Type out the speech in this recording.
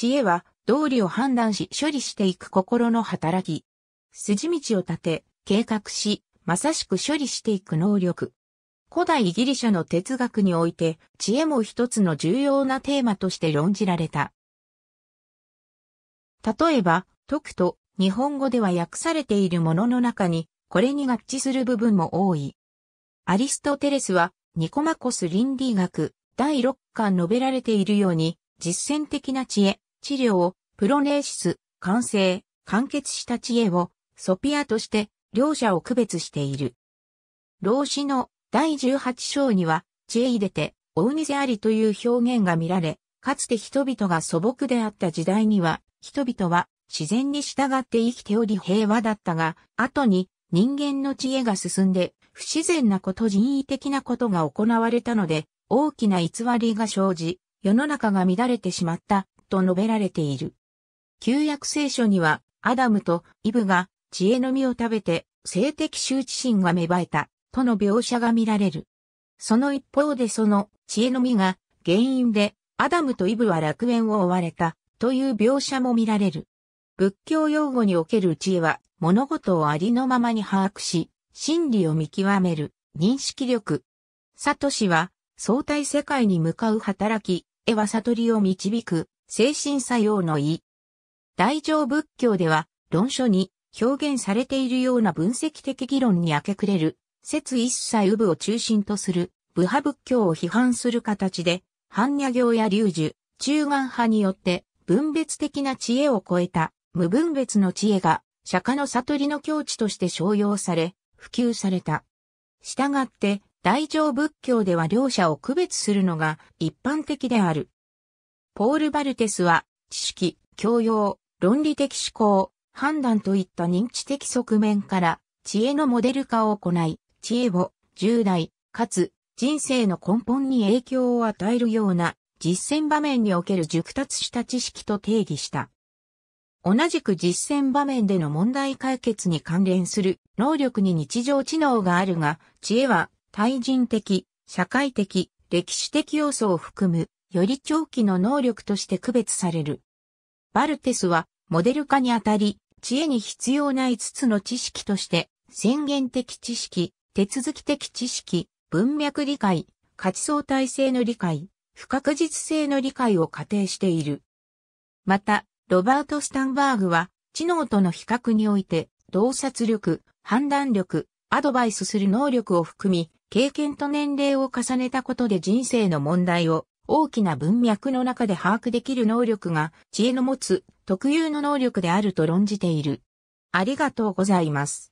知恵は道理を判断し処理していく心の働き。筋道を立て、計画し、まさしく処理していく能力。古代ギリシャの哲学において、知恵も一つの重要なテーマとして論じられた。例えば、徳と、日本語では訳されているものの中に、これに合致する部分も多い。アリストテレスは、ニコマコス倫理学、第6巻述べられているように、実践的な知恵、治療、プロネーシス、完成、完結した知恵を、ソピアとして、両者を区別している。老子の第十八章には、知恵入れて、大にせありという表現が見られ、かつて人々が素朴であった時代には、人々は自然に従って生きており平和だったが、後に人間の知恵が進んで、不自然なこと人為的なことが行われたので、大きな偽りが生じ、世の中が乱れてしまったと述べられている。旧約聖書には、アダムとイブが知恵の実を食べて性的羞恥心が芽生えたとの描写が見られる。その一方でその知恵の実が原因でアダムとイブは楽園を追われたという描写も見られる。仏教用語における知恵は物事をありのままに把握し、真理を見極める認識力。サトシは相対世界に向かう働き、絵は悟りを導く精神作用の意。大乗仏教では、論書に表現されているような分析的議論に明け暮れる、説一切有部を中心とする、部派仏教を批判する形で、般若行や流樹、中眼派によって分別的な知恵を超えた無分別の知恵が釈迦の悟りの境地として商用され、普及された。したがって、大乗仏教では両者を区別するのが一般的である。ポール・バルテスは、知識、教養、論理的思考、判断といった認知的側面から、知恵のモデル化を行い、知恵を重大、かつ人生の根本に影響を与えるような実践場面における熟達した知識と定義した。同じく実践場面での問題解決に関連する能力に日常知能があるが、知恵は対人的、社会的、歴史的要素を含むより長期の能力として区別される。バルテスは、モデル化にあたり、知恵に必要な5つの知識として、宣言的知識、手続き的知識、文脈理解、価値相対性の理解、不確実性の理解を仮定している。また、ロバート・スタンバーグは、知能との比較において、洞察力、判断力、アドバイスする能力を含み、経験と年齢を重ねたことで人生の問題を大きな文脈の中で把握できる能力が知恵の持つ特有の能力であると論じている。ありがとうございます。